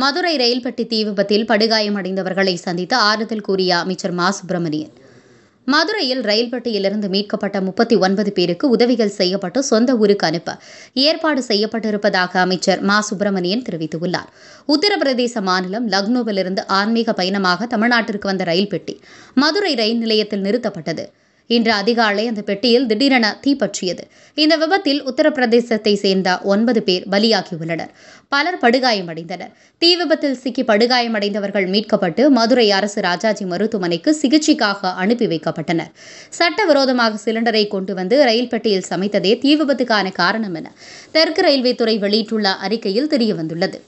மதுரை ரயில்பட்டி தீ விபத்தில் படுகாயமடைந்தவர்களை சந்தித்த ஆறுதல் கூறிய அமைச்சர் மா சுப்பிரமணியன் மதுரையில் ரயில்பட்டியிலிருந்து மீட்கப்பட்ட முப்பத்தி ஒன்பது பேருக்கு உதவிகள் செய்யப்பட்டு சொந்த ஊருக்கு அனுப்ப ஏற்பாடு செய்யப்பட்டிருப்பதாக அமைச்சர் மா சுப்பிரமணியன் தெரிவித்துள்ளார் உத்தரப்பிரதேச மாநிலம் லக்னோவிலிருந்து ஆன்மீக பயணமாக தமிழ்நாட்டிற்கு வந்த ரயில் பெட்டி மதுரை ரயில் நிலையத்தில் நிறுத்தப்பட்டது இன்று அதிகாலை அந்த பெட்டியில் திடீரென தீப்பற்றியது இந்த விபத்தில் உத்தரப்பிரதேசத்தை சேர்ந்த ஒன்பது பேர் பலியாகியுள்ளனர் பலர் படுகாயமடைந்தனர் தீ விபத்தில் சிக்கி படுகாயமடைந்தவர்கள் மீட்கப்பட்டு மதுரை அரசு ராஜாஜி மருத்துவமனைக்கு சிகிச்சைக்காக அனுப்பி வைக்கப்பட்டனர் சட்டவிரோதமாக சிலிண்டரை கொண்டு வந்து ரயில் பெட்டியில் சமைத்ததே தீ விபத்துக்கான காரணம் என தெற்கு ரயில்வே துறை வெளியிட்டுள்ள அறிக்கையில் தெரியவந்துள்ளது